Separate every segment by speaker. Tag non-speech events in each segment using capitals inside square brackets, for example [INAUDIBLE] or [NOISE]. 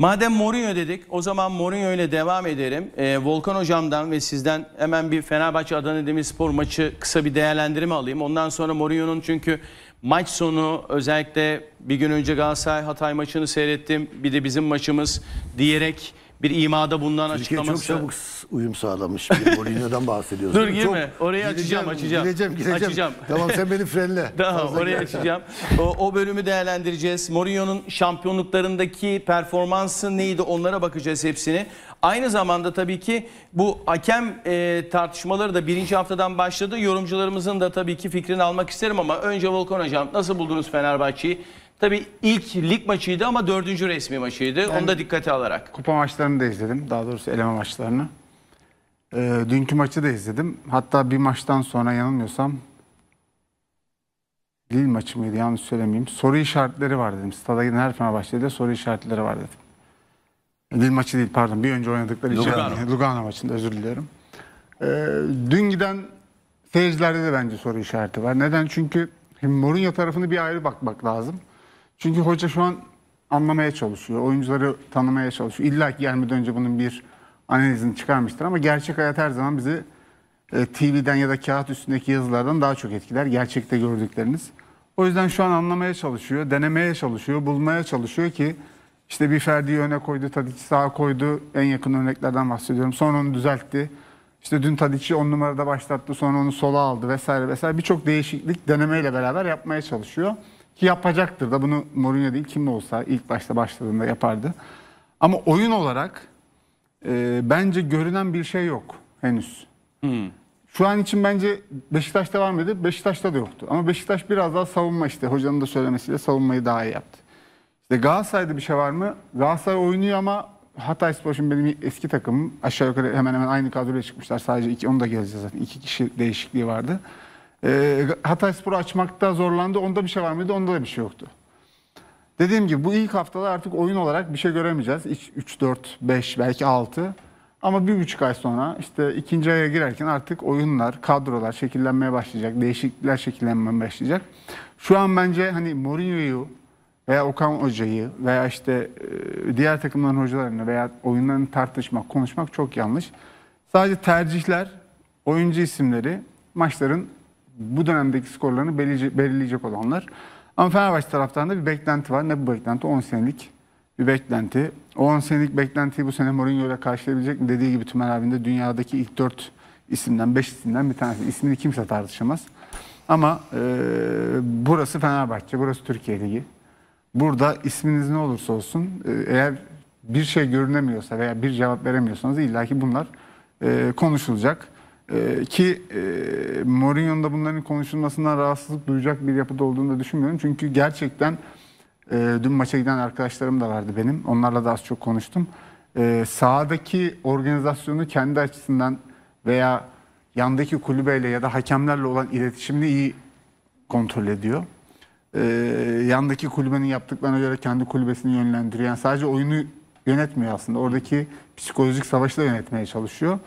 Speaker 1: Madem Mourinho dedik o zaman Mourinho ile devam edelim. Ee, Volkan Hocam'dan ve sizden hemen bir Fenerbahçe Adana Demirspor maçı kısa bir değerlendirme alayım. Ondan sonra Mourinho'nun çünkü maç sonu özellikle bir gün önce Galatasaray Hatay maçını seyrettim. Bir de bizim maçımız diyerek bir imada bundan Türkiye açıklaması. çok çabuk
Speaker 2: uyum sağlamış. [LAUGHS] Mourinho'dan bahsediyoruz. Dur girme. Çok... Orayı açacağım, açacağım. Gireceğim, gireceğim. Açacağım. Tamam sen beni frenle.
Speaker 1: [LAUGHS] tamam Fazla orayı girersen. açacağım. [LAUGHS] O, o bölümü değerlendireceğiz. Mourinho'nun şampiyonluklarındaki performansı neydi onlara bakacağız hepsini. Aynı zamanda tabii ki bu hakem e, tartışmaları da birinci haftadan başladı. Yorumcularımızın da tabii ki fikrini almak isterim ama önce Volkan Hocam nasıl buldunuz Fenerbahçe'yi? Tabii ilk lig maçıydı ama dördüncü resmi maçıydı. Yani, Onu da dikkate alarak.
Speaker 3: Kupa maçlarını da izledim. Daha doğrusu eleme maçlarını. E, dünkü maçı da izledim. Hatta bir maçtan sonra yanılmıyorsam Lille maçı mıydı yanlış söylemeyeyim. Soru işaretleri var dedim. Stada giden her Fenerbahçe'de soru işaretleri var dedim. E, Lille maçı değil pardon. Bir önce oynadıkları Lugano, içeride, [LAUGHS] Lugano maçında özür diliyorum. E, dün giden seyircilerde de bence soru işareti var. Neden? Çünkü Mourinho tarafını bir ayrı bakmak lazım. Çünkü hoca şu an anlamaya çalışıyor. Oyuncuları tanımaya çalışıyor. İlla ki gelmeden önce bunun bir analizini çıkarmıştır ama gerçek hayat her zaman bizi e, TV'den ya da kağıt üstündeki yazılardan daha çok etkiler. Gerçekte gördükleriniz. O yüzden şu an anlamaya çalışıyor, denemeye çalışıyor, bulmaya çalışıyor ki işte bir Ferdi'yi öne koydu, Tadic'i sağa koydu. En yakın örneklerden bahsediyorum. Sonra onu düzeltti. İşte dün Tadic'i on numarada başlattı, sonra onu sola aldı vesaire vesaire. Birçok değişiklik denemeyle beraber yapmaya çalışıyor. Ki yapacaktır da bunu Mourinho değil kim olsa ilk başta başladığında yapardı. Ama oyun olarak e, bence görünen bir şey yok henüz. Hmm. Şu an için bence Beşiktaş'ta var mıydı? Beşiktaş'ta da yoktu. Ama Beşiktaş biraz daha savunma işte. Hocanın da söylemesiyle savunmayı daha iyi yaptı. İşte Galatasaray'da bir şey var mı? Galatasaray oynuyor ama Hatay Spor benim eski takımım. Aşağı yukarı hemen hemen aynı kadroya çıkmışlar. Sadece iki, onu da geleceğiz zaten. İki kişi değişikliği vardı. E, Hatay Spor'u açmakta zorlandı. Onda bir şey var mıydı? Onda da bir şey yoktu. Dediğim gibi bu ilk haftada artık oyun olarak bir şey göremeyeceğiz. 3, 4, 5 belki 6. Ama bir buçuk ay sonra işte ikinci aya girerken artık oyunlar, kadrolar şekillenmeye başlayacak. Değişiklikler şekillenmeye başlayacak. Şu an bence hani Mourinho'yu veya Okan Hoca'yı veya işte e, diğer takımların hocalarını veya oyunlarını tartışmak, konuşmak çok yanlış. Sadece tercihler, oyuncu isimleri, maçların bu dönemdeki skorlarını belirleyecek olanlar. Ama Fenerbahçe taraftarında bir beklenti var. Ne bu beklenti? 10 senelik bir beklenti. O 10 senelik beklentiyi bu sene Mourinho ile karşılayabilecek mi? Dediği gibi Tümer abin dünyadaki ilk 4 isimden, 5 isimden bir tanesi. İsmini kimse tartışamaz. Ama e, burası Fenerbahçe, burası Türkiye Ligi. Burada isminiz ne olursa olsun eğer bir şey görünemiyorsa veya bir cevap veremiyorsanız illaki bunlar e, konuşulacak. Ee, ki e, Mourinho'nun da bunların konuşulmasından rahatsızlık duyacak bir yapıda olduğunu da düşünmüyorum. Çünkü gerçekten e, dün maça giden arkadaşlarım da vardı benim. Onlarla da az çok konuştum. E, sahadaki organizasyonu kendi açısından veya yandaki kulübeyle ya da hakemlerle olan iletişimini iyi kontrol ediyor. E, yandaki kulübenin yaptıklarına göre kendi kulübesini yönlendiriyor. Yani sadece oyunu yönetmiyor aslında. Oradaki psikolojik savaşı da yönetmeye çalışıyor.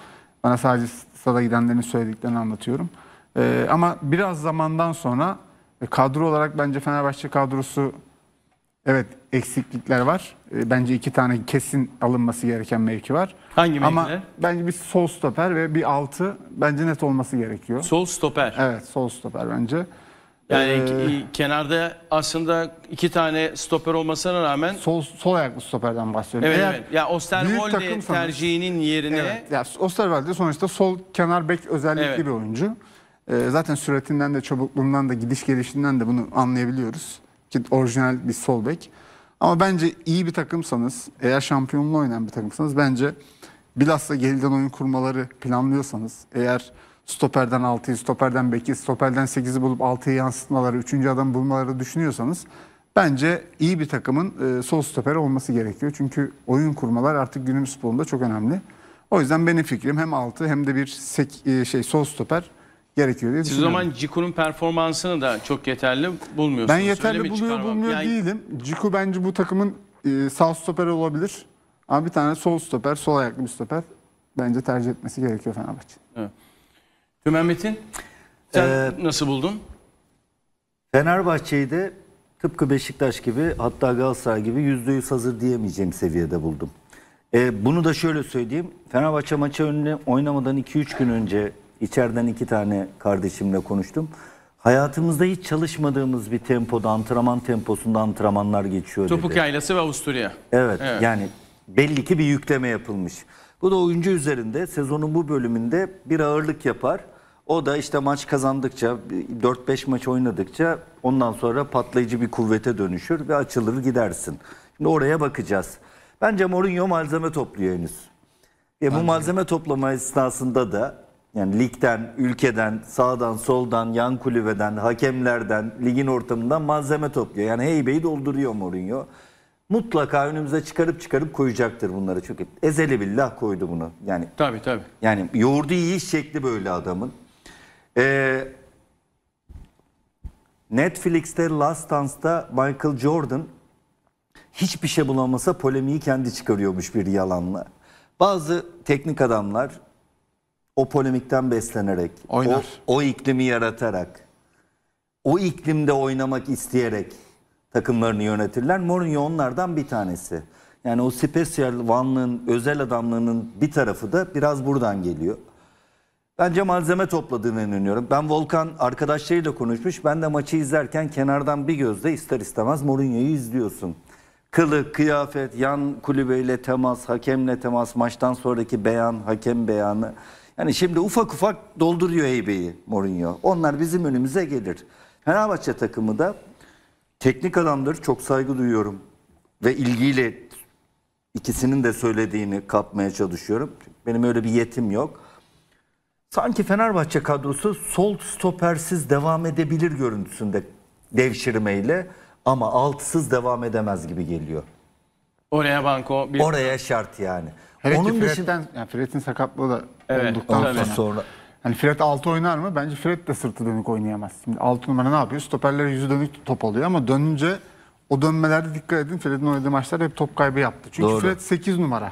Speaker 3: Bana sadece stada gidenlerin söylediklerini anlatıyorum. E, ama biraz zamandan sonra e, kadro olarak bence Fenerbahçe kadrosu evet eksiklikler var. E, bence iki tane kesin alınması gereken mevki var. Hangi mevkiler? Ama bence bir sol stoper ve bir altı bence net olması gerekiyor.
Speaker 1: Sol stoper. Evet sol stoper
Speaker 3: bence. Yani Ee,
Speaker 1: kenarda aslında iki tane stoper olmasına rağmen
Speaker 3: Sol, sol ayaklı
Speaker 1: stoperden bahsediyorum. evet, evet. ya büyük Osterwolde tercihinin yerine Evet.
Speaker 3: Ya Osterwald sonuçta sol kenar bek özellikli Evet. bir oyuncu. Ee, zaten süratinden de çabukluğundan da gidiş gelişinden de bunu anlayabiliyoruz. Ki orijinal bir sol bek. Ama bence iyi bir takımsanız, eğer şampiyonluğu oynayan bir takımsanız bence bilhassa geriden oyun kurmaları planlıyorsanız, eğer stoperden 6'yı, stoperden beki, stoperden 8'i bulup 6'yı yansıtmaları, 3. adam bulmaları düşünüyorsanız bence iyi bir takımın e, sol stoper olması gerekiyor. Çünkü oyun kurmalar artık günümüz futbolunda çok önemli. O yüzden benim fikrim hem 6 hem de bir sek, e, şey sol stoper gerekiyor diye Siz o zaman
Speaker 1: Ciku'nun performansını da çok yeterli bulmuyorsunuz. Ben yeterli buluyor bulmuyor yani... değilim.
Speaker 3: Ciku bence bu takımın e, sağ stoper olabilir. Ama bir tane sol stoper, sol ayaklı bir stoper bence tercih etmesi gerekiyor Fenerbahçe.
Speaker 1: Evet. Tümenmetin sen ee, nasıl buldun?
Speaker 4: Fenerbahçe'yi de tıpkı Beşiktaş gibi hatta Galatasaray gibi yüzde yüz hazır diyemeyeceğim seviyede buldum. Ee, bunu da şöyle söyleyeyim. Fenerbahçe maçı önüne oynamadan 2-3 gün önce içeriden iki tane kardeşimle konuştum. Hayatımızda hiç çalışmadığımız bir tempoda, antrenman temposunda antrenmanlar geçiyor Topuk dedi.
Speaker 1: yaylası ve Avusturya. Evet, evet yani
Speaker 4: belli ki bir yükleme yapılmış. Bu da oyuncu üzerinde sezonun bu bölümünde bir ağırlık yapar. O da işte maç kazandıkça 4-5 maç oynadıkça ondan sonra patlayıcı bir kuvvete dönüşür ve açılır gidersin. Şimdi oraya bakacağız. Bence Mourinho malzeme topluyor henüz. E bu malzeme toplama esnasında da yani ligden, ülkeden, sağdan, soldan, yan kulübeden, hakemlerden, ligin ortamından malzeme topluyor. Yani heybeyi dolduruyor Mourinho. Mutlaka önümüze çıkarıp çıkarıp koyacaktır bunları. Çünkü ezeli billah koydu bunu. Yani Tabii tabii. Yani yoğurdu yiyiş şekli böyle adamın. Ee, Netflix'te Last Dance'da Michael Jordan hiçbir şey bulamasa polemiği kendi çıkarıyormuş bir yalanla. Bazı teknik adamlar o polemikten beslenerek, Oynar. O, o iklimi yaratarak, o iklimde oynamak isteyerek takımlarını yönetirler. Mourinho onlardan bir tanesi. Yani o Special One'ın özel adamlığının bir tarafı da biraz buradan geliyor. Bence malzeme topladığını inanıyorum. Ben Volkan arkadaşlarıyla konuşmuş. Ben de maçı izlerken kenardan bir gözle ister istemez Mourinho'yu izliyorsun. Kılık, kıyafet, yan kulübeyle temas, hakemle temas, maçtan sonraki beyan, hakem beyanı. Yani şimdi ufak ufak dolduruyor heybeyi Mourinho. Onlar bizim önümüze gelir. Fenerbahçe takımı da teknik adamdır. Çok saygı duyuyorum. Ve ilgiyle ikisinin de söylediğini kapmaya çalışıyorum. Benim öyle bir yetim yok. Sanki Fenerbahçe kadrosu sol stopersiz devam edebilir görüntüsünde devşirmeyle ama altsız devam edemez gibi geliyor.
Speaker 1: Oraya banko.
Speaker 4: Bir... Oraya şart yani. Hele Onun ki Fred'den,
Speaker 3: yani Fred'in sakatlığı da evet, olduktan sonra. sonra. Hani Fred 6 oynar mı? Bence Fred de sırtı dönük oynayamaz. Şimdi 6 numara ne yapıyor? Stoperlere yüzü dönük top alıyor ama dönünce o dönmelerde dikkat edin. Fred'in oynadığı maçlar hep top kaybı yaptı. Çünkü Doğru. Fred 8 numara.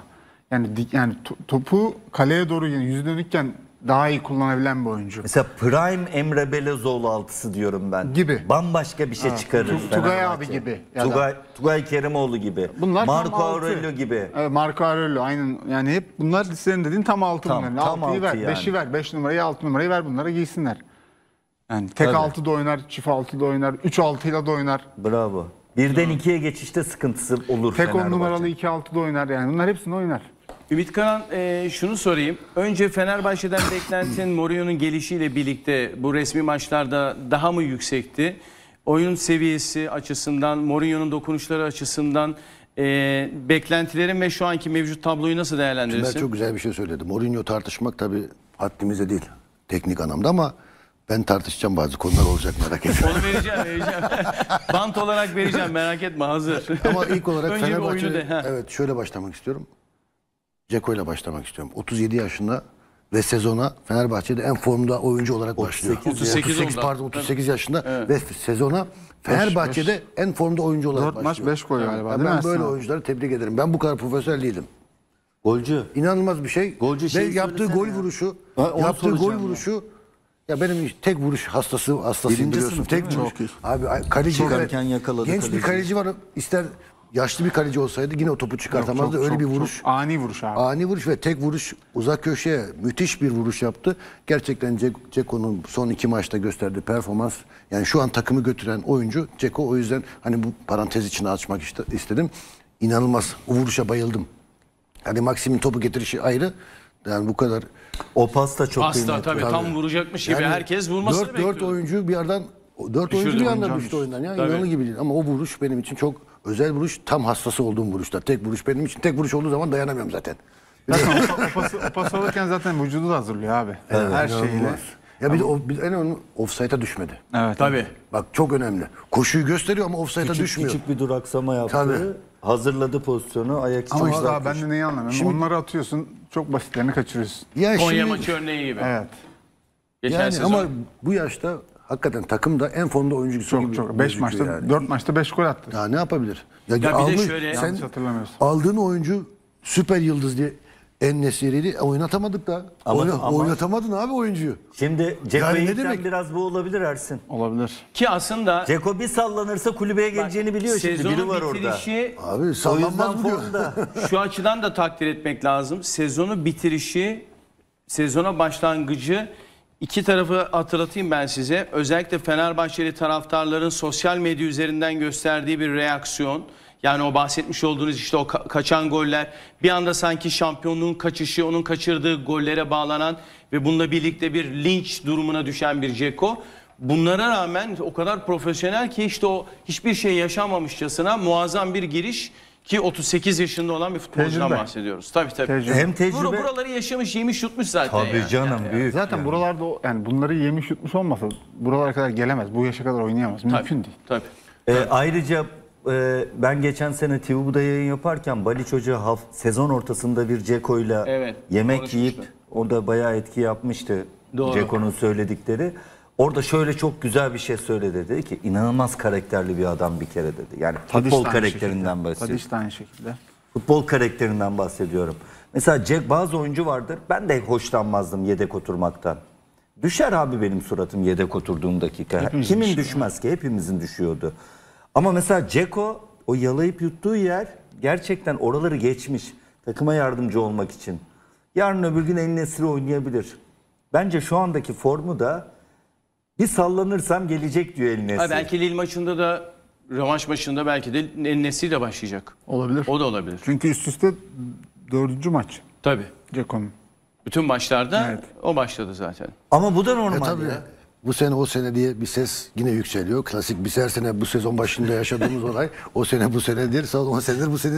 Speaker 3: Yani yani topu kaleye doğru yani yüzü dönükken daha iyi kullanabilen bir oyuncu. Mesela Prime Emre Belezoğlu
Speaker 4: altısı diyorum ben. Gibi. Bambaşka bir şey çıkarır. Tu- Tugay abi gibi. Ya da- Tugay, Kerimoğlu gibi. Bunlar Marco Aurelio gibi.
Speaker 3: Evet, Marco Aurelio aynen yani hep bunlar senin dediğin tam altı Tam- bunların. tam Altıyı ver, yani. beşi ver, beş numarayı, altı numarayı ver bunlara giysinler. Yani tek Tabii. altı da oynar, çift altı da oynar, üç altıyla da oynar. Bravo. Birden ikiye geçişte sıkıntısı olur Tek on numaralı iki altı da oynar
Speaker 1: yani bunlar hepsini oynar. Ümit Karan e, şunu sorayım. Önce Fenerbahçe'den [COUGHS] beklentin Mourinho'nun gelişiyle birlikte bu resmi maçlarda daha mı yüksekti? Oyun seviyesi açısından, Mourinho'nun dokunuşları açısından e, beklentilerin ve şu anki mevcut tabloyu nasıl değerlendirirsin? Şimdi ben çok
Speaker 2: güzel bir şey söyledim. Mourinho tartışmak tabii haddimize değil teknik anlamda ama ben tartışacağım bazı konular olacak merak etme. Onu vereceğim,
Speaker 1: vereceğim. Bant olarak vereceğim merak etme hazır. Ama ilk olarak Önce Fenerbahçe...
Speaker 2: evet şöyle başlamak istiyorum. Ceko ile başlamak istiyorum. 37 yaşında ve sezona Fenerbahçe'de en formda oyuncu olarak 38 başlıyor. 38, 38 pardon 38 yaşında evet. ve sezona Fenerbahçe'de beş, en formda oyuncu olarak 4 başlıyor. 4 maç 5 gol galiba. Yani ben böyle aslında? oyuncuları tebrik ederim. Ben bu kadar profesyonel değilim. Golcü. İnanılmaz bir şey. Golcü şey ve yaptığı gol ya. vuruşu, ha, yaptığı gol vuruşu ya benim tek vuruş hastası hastasıyım Birinci biliyorsun. Tek vuruş. Abi kaleci çok erken yakaladı. Genç kaleci. bir kaleci var. İster yaşlı bir kaleci olsaydı yine o topu çıkartamazdı. Yok, çok, Öyle çok, bir vuruş. Çok ani vuruş abi. Ani vuruş ve tek vuruş uzak köşeye müthiş bir vuruş yaptı. Gerçekten Ceko'nun son iki maçta gösterdiği performans yani şu an takımı götüren oyuncu Ceko o yüzden hani bu parantez içine açmak istedim. İnanılmaz. O vuruşa bayıldım. Hani Maxim'in topu getirişi ayrı. Yani bu kadar. O pas da çok Pasta kıymetli. tabii, tabii tam vuracakmış gibi yani herkes vurmasını 4, bekliyor. 4 oyuncu bir yerden 4 oyuncu bir anda düştü oyundan ya. Tabii. İnanılır gibi değil ama o vuruş benim için çok Özel vuruş tam hassası olduğum vuruşta. Tek vuruş benim için. Tek vuruş olduğu zaman dayanamıyorum zaten. Zaten o, o, pası, o pası alırken zaten vücudu da hazırlıyor abi. Evet, Her inanılmaz. şeyle. Ya bir de en önemli offside'a düşmedi. Evet. Tabii. Bak çok önemli. Koşuyu gösteriyor ama offside'a düşmüyor. Küçük bir
Speaker 4: duraksama yaptı. Tabii.
Speaker 2: Hazırladı pozisyonu. Ayak
Speaker 4: içi Ama işte
Speaker 1: abi ben de
Speaker 3: neyi anlamıyorum. Şimdi-
Speaker 2: Onları atıyorsun çok basitlerini kaçırıyorsun.
Speaker 1: Ya Konya şimdi- maçı örneği gibi. Evet.
Speaker 3: Geçen yani sezon. ama
Speaker 2: bu yaşta hakikaten takım da en formda oyuncu. çok, gibi. Çok çok. 5 maçta yani. 4 maçta 5 gol attı. Ya ne yapabilir? Ya, ya bir de şöyle sen aldığın oyuncu süper yıldız diye en nesiriydi. Oynatamadık da. Ama, Oyna, ama, oynatamadın abi oyuncuyu. Şimdi Ceko'yu yani demek?
Speaker 4: biraz bu olabilir Ersin. Olabilir. Ki aslında Ceko bir sallanırsa kulübeye geleceğini bak, biliyor şimdi. Biri var orada. Abi sallanmaz mı diyor. [LAUGHS] şu
Speaker 1: açıdan da takdir etmek lazım. Sezonu bitirişi, sezona başlangıcı İki tarafı hatırlatayım ben size. Özellikle Fenerbahçeli taraftarların sosyal medya üzerinden gösterdiği bir reaksiyon. Yani o bahsetmiş olduğunuz işte o kaçan goller bir anda sanki şampiyonluğun kaçışı onun kaçırdığı gollere bağlanan ve bununla birlikte bir linç durumuna düşen bir Ceko. Bunlara rağmen o kadar profesyonel ki işte o hiçbir şey yaşamamışçasına muazzam bir giriş ki 38 yaşında olan bir futbolcudan bahsediyoruz. Tabii tabii. Tecrübe. Hem tecrübe. buraları yaşamış, yemiş, yutmuş zaten. Tabii yani. canım yani. büyük. Zaten yani.
Speaker 3: buralarda yani bunları yemiş, yutmuş olmasa buralara kadar gelemez. Bu yaşa kadar oynayamaz. Mümkün
Speaker 1: tabii, değil.
Speaker 4: Tabii. Ee, ayrıca e, ben geçen sene TV'da yayın yaparken Baliç Hoca haft- sezon ortasında bir Ceko'yla evet, yemek yiyip o da bayağı etki yapmıştı Ceko'nun söyledikleri. Orada şöyle çok güzel bir şey söyledi dedi ki inanılmaz karakterli bir adam bir kere dedi. Yani Tadiş futbol karakterinden bahsediyorum. Tadiş
Speaker 3: de aynı şekilde.
Speaker 4: Futbol karakterinden bahsediyorum. Mesela Jack bazı oyuncu vardır. Ben de hoşlanmazdım yedek oturmaktan. Düşer abi benim suratım yedek oturduğum dakika. Hepimiz Kimin düşüyor. düşmez ki? Hepimizin düşüyordu. Ama mesela Ceko o yalayıp yuttuğu yer gerçekten oraları geçmiş. Takıma yardımcı olmak için. Yarın öbür gün en nesri oynayabilir. Bence şu andaki formu da bir sallanırsam gelecek diyor El Nesri.
Speaker 1: belki Lille maçında da rövanş maçında belki de El Nesri ile başlayacak. Olabilir. O da olabilir. Çünkü üst üste dördüncü maç Tabii. Ceko'nun. Bütün maçlarda Evet. o başladı zaten.
Speaker 2: Ama bu da E normal. tabii ya. Bu sene o sene diye bir ses yine yükseliyor. Klasik bir her sene bu sezon başında yaşadığımız olay [LAUGHS] o sene bu senedir, son 10 senedir bu sene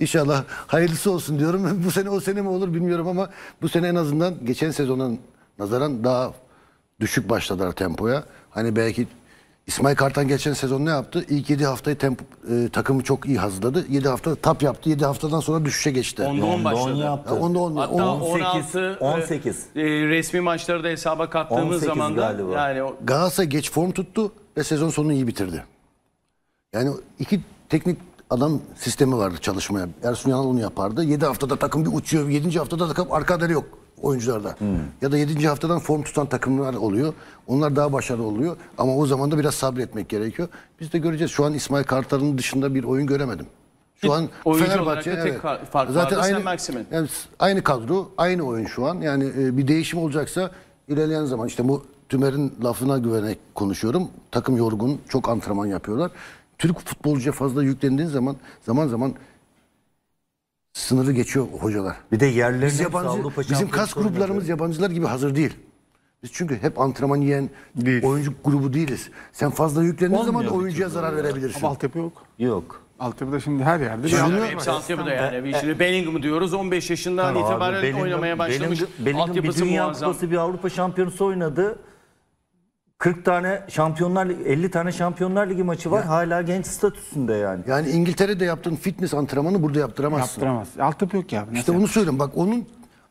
Speaker 2: inşallah hayırlısı olsun diyorum. bu sene o sene mi olur bilmiyorum ama bu sene en azından geçen sezonun nazaran daha düşük başladılar tempoya. Hani belki İsmail Kartan geçen sezon ne yaptı? İlk 7 haftayı tempo, e, takımı çok iyi hazırladı. 7 hafta tap yaptı. 7 haftadan sonra düşüşe geçti. 10'da 10 başladı. yaptı. Onda 10, Hatta 16,
Speaker 1: 18. E, e, resmi maçları da hesaba kattığımız zaman da yani o-
Speaker 2: Galatasaray geç form tuttu ve sezon sonunu iyi bitirdi. Yani iki teknik adam sistemi vardı çalışmaya. Ersun Yanal onu yapardı. 7 haftada takım bir uçuyor. 7. haftada takım arkada yok oyuncularda. Hmm. Ya da 7. haftadan form tutan takımlar oluyor. Onlar daha başarılı oluyor. Ama o zaman da biraz sabretmek gerekiyor. Biz de göreceğiz. Şu an İsmail Kartal'ın dışında bir oyun göremedim. Şu an
Speaker 1: oyuncu Fenerbahçe evet. fark zaten vardı, aynı Maximin.
Speaker 2: Yani aynı kadro, aynı oyun şu an. Yani e, bir değişim olacaksa ilerleyen zaman işte bu Tümer'in lafına güvenerek konuşuyorum. Takım yorgun, çok antrenman yapıyorlar. Türk futbolcuya fazla yüklendiğin zaman zaman zaman sınırı geçiyor hocalar. Bir de yerlerimiz yabancı, bizim kas gruplarımız yabancılar gibi hazır değil. Biz çünkü hep antrenman yiyen değil. oyuncu grubu değiliz. Sen fazla yüklendiğin zaman oyuncuya
Speaker 1: zarar verebilirsin. Ama
Speaker 3: altyapı yok. Yok. Altyapıda şimdi her yerde. Şimdi hepsi Altyapı'da yani. E,
Speaker 1: şimdi Bellingham'ı diyoruz 15 yaşından itibaren Bellingham, oynamaya başlamış. Bellingham, Bellingham bir Dünya Kupası
Speaker 3: bir Avrupa
Speaker 4: Şampiyonası oynadı. 40 tane Şampiyonlar 50 tane Şampiyonlar Ligi maçı
Speaker 2: var. Ya. Hala genç statüsünde yani. Yani İngiltere'de yaptığın fitness antrenmanı burada yaptıramazsın. Yaptıramaz. Altyapı yok ya. İşte işte bunu söylüyorum. Bak onun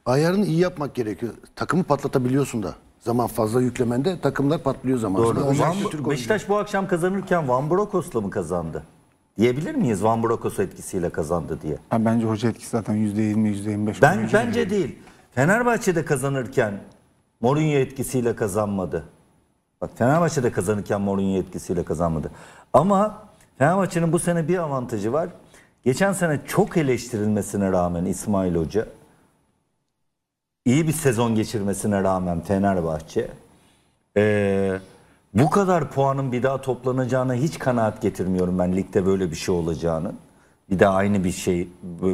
Speaker 2: ayarını iyi yapmak gerekiyor. Takımı patlatabiliyorsun da. Zaman fazla yüklemende takımlar patlıyor zaman. Doğru. Van, Beşiktaş
Speaker 4: oyuncu. bu akşam kazanırken Van Brokos'la mı kazandı? Diyebilir miyiz Van Brokos etkisiyle kazandı diye?
Speaker 3: Ha, bence hoca etkisi zaten %20 %25. Ben bence
Speaker 4: değil. değil. Fenerbahçe'de kazanırken Mourinho etkisiyle kazanmadı. Bak Fenerbahçe'de kazanırken Mourinho etkisiyle kazanmadı. Ama Fenerbahçe'nin bu sene bir avantajı var. Geçen sene çok eleştirilmesine rağmen İsmail Hoca iyi bir sezon geçirmesine rağmen Fenerbahçe ee, bu kadar puanın bir daha toplanacağına hiç kanaat getirmiyorum ben ligde böyle bir şey olacağının. Bir daha aynı bir şey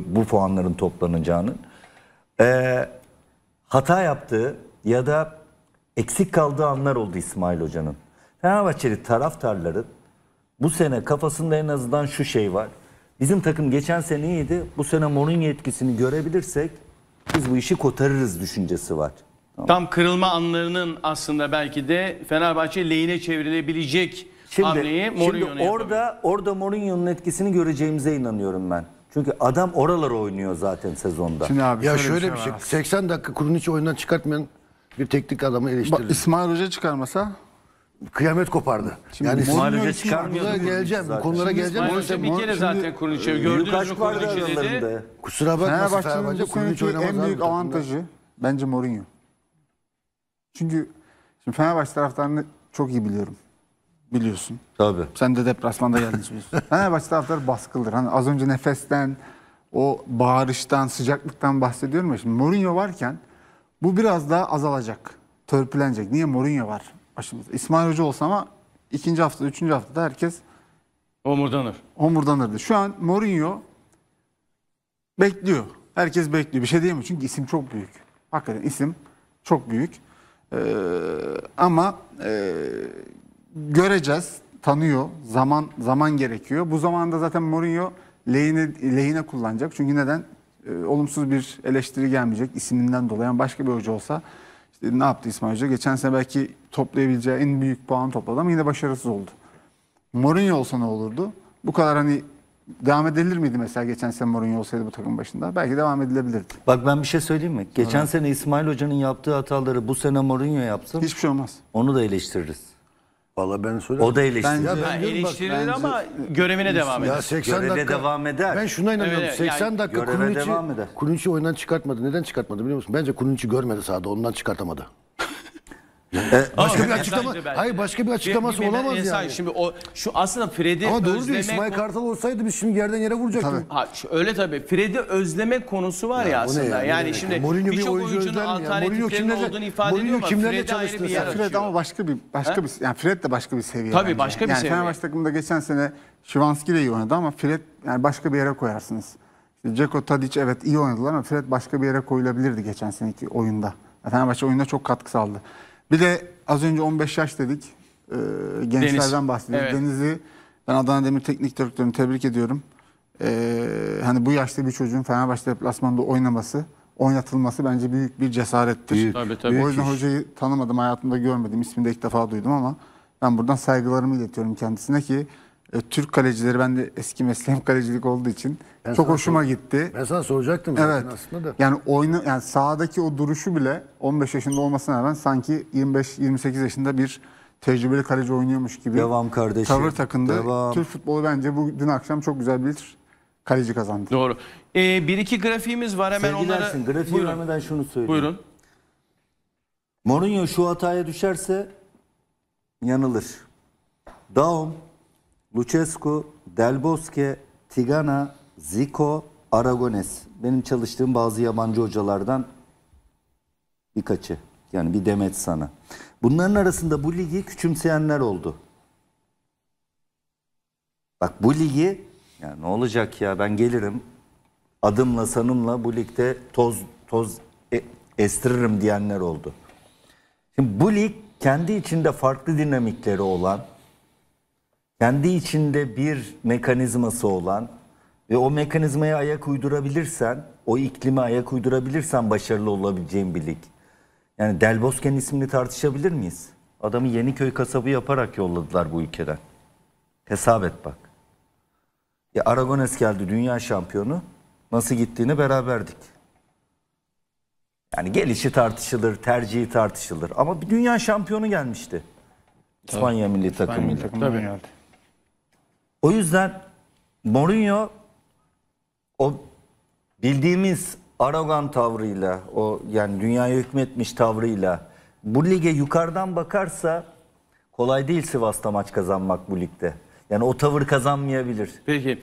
Speaker 4: bu puanların toplanacağının. Ee, hata yaptığı ya da eksik kaldığı anlar oldu İsmail Hoca'nın. Fenerbahçeli taraftarların bu sene kafasında en azından şu şey var. Bizim takım geçen sene iyiydi. Bu sene Mourinho etkisini görebilirsek biz bu işi kotarırız düşüncesi var.
Speaker 1: Tamam. Tam kırılma anlarının aslında belki de Fenerbahçe lehine çevrilebilecek şimdi, hamleyi Mourinho'ya Şimdi
Speaker 4: orada orada Mourinho'nun etkisini göreceğimize inanıyorum ben. Çünkü adam oralar oynuyor zaten sezonda. Şimdi abi ya şöyle bir şey, şey
Speaker 2: 80 dakika kurun hiç oyundan çıkartmayan bir teknik adamı eleştirir. İsmail Hoca çıkarmasa kıyamet kopardı. Şimdi yani İsmail Hoca çıkarmıyordu.
Speaker 1: geleceğim. Bu konulara Şimdi geleceğim. İsmail Hoca bir kere zaten Kuruniç'e gördünüz mü Kuruniç'i dedi. Kusura bakmasın Fenerbahçe Kuruniç oynamaz. En büyük avantajı
Speaker 3: bence Mourinho. Çünkü şimdi Fenerbahçe taraftarını çok iyi biliyorum. Biliyorsun. Tabii. Sen de deplasmanda geldin biliyorsun. [LAUGHS] Fenerbahçe taraftarı baskılır. Hani az önce nefesten, o bağırıştan, sıcaklıktan bahsediyorum ya. Şimdi Mourinho varken bu biraz daha azalacak. Törpülenecek. Niye Mourinho var başımızda? İsmail Hoca olsa ama ikinci hafta, üçüncü haftada herkes omurdanır. Omurdanırdı. Şu an Mourinho bekliyor. Herkes bekliyor. Bir şey diyemiyor çünkü isim çok büyük. Hakikaten isim çok büyük. Ee, ama e, göreceğiz. Tanıyor. Zaman zaman gerekiyor. Bu zamanda zaten Mourinho lehine, lehine kullanacak. Çünkü neden? e, olumsuz bir eleştiri gelmeyecek isiminden dolayı. Yani başka bir hoca olsa işte ne yaptı İsmail Hoca? Geçen sene belki toplayabileceği en büyük puanı topladı ama yine başarısız oldu. Mourinho olsa ne olurdu? Bu kadar hani devam edilir miydi mesela geçen sene Mourinho olsaydı bu takım başında? Belki devam edilebilirdi. Bak ben bir şey söyleyeyim mi?
Speaker 4: Geçen evet. sene İsmail Hoca'nın yaptığı hataları bu sene Mourinho yapsın. Hiçbir şey olmaz. Onu da eleştiririz. Valla ben söyledim. O da eleştirilir. Ya ben diyorum bak, eleştirilir bence- ama görevine devam eder. Ya 80 Göreve dakika. devam eder. Ben şuna inanıyorum. Evet, yani 80 dakika göreve devam eder.
Speaker 2: Kulunç'u oyundan çıkartmadı. Neden çıkartmadı biliyor musun? Bence Kulunç'u görmedi sahada. Ondan çıkartamadı. E, başka bir açıklama, bence. hayır başka bir açıklaması Bir- bir- olamaz insan- yani. Şimdi o şu aslında Fred'i Ama doğru diyor özlemek İsmail Kartal olsaydı biz şimdi yerden yere vuracaktık. Ha,
Speaker 1: şu- öyle tabii. Fred'i özlemek konusu var ya, bu aslında. ya, yani demek ya? şimdi bir birçok oyuncu oyuncunun özler mi alternatiflerinin kimlerle- olduğunu ifade Mourinho ediyor ama kimlerle Fred'e ayrı bir yer Fred
Speaker 3: ama başka bir başka bir yani Fred de başka bir seviye. Tabii, bence. başka bir yani seviye. Fenerbahçe takımında geçen sene Şivanski de iyi oynadı ama Fred yani başka bir yere koyarsınız. İşte Ceko Tadic evet iyi oynadılar ama Fred başka bir yere koyulabilirdi geçen seneki oyunda. Yani Fenerbahçe oyunda çok katkı sağladı. Bir de az önce 15 yaş dedik. E, gençlerden Deniz. bahsediyoruz. Evet. Deniz'i ben Adana Demir Teknik Direktörü'nü tebrik ediyorum. E, hani bu yaşta bir çocuğun Fenerbahçe deplasmanında oynaması, oynatılması bence büyük bir cesarettir. Büyük. Tabii, ee, tabii. O yüzden hocayı tanımadım, hayatımda görmedim. İsmini de ilk defa duydum ama ben buradan saygılarımı iletiyorum kendisine ki e, Türk kalecileri ben de eski mesleğim kalecilik olduğu için ben çok hoşuma sor- gitti. Ben sana soracaktım evet. aslında da. Yani oyna yani sahadaki o duruşu bile 15 yaşında olmasına rağmen sanki 25 28 yaşında bir tecrübeli kaleci oynuyormuş gibi. Devam kardeşim. Tavır takındı. Devam. Türk futbolu bence bu dün akşam çok güzel bir kaleci kazandı.
Speaker 1: Doğru. Ee, bir iki grafiğimiz var hemen Sevgili onlara. grafiği vermeden şunu
Speaker 3: söyleyeyim. Buyurun. Mourinho
Speaker 4: şu hataya düşerse yanılır. Daum Lucescu, Del Bosque, Tigana, Zico, Aragones. Benim çalıştığım bazı yabancı hocalardan birkaçı. Yani bir demet sana. Bunların arasında bu ligi küçümseyenler oldu. Bak bu ligi ya ne olacak ya ben gelirim adımla sanımla bu ligde toz toz e, estiririm diyenler oldu. Şimdi bu lig kendi içinde farklı dinamikleri olan kendi içinde bir mekanizması olan ve o mekanizmaya ayak uydurabilirsen, o iklime ayak uydurabilirsen başarılı olabileceğin bir lig. Yani Del Bosque'nin ismini tartışabilir miyiz? Adamı Yeniköy kasabı yaparak yolladılar bu ülkeden. Hesap et bak. Ya e, Aragones geldi dünya şampiyonu. Nasıl gittiğini beraberdik. Yani gelişi tartışılır, tercihi tartışılır. Ama bir dünya şampiyonu gelmişti. İspanya milli takımıyla. Tabii. Tabii. O yüzden Mourinho o bildiğimiz arogan tavrıyla, o yani dünyaya hükmetmiş tavrıyla bu lige yukarıdan bakarsa kolay değil Sivas'ta maç kazanmak bu ligde. Yani o tavır kazanmayabilir. Peki.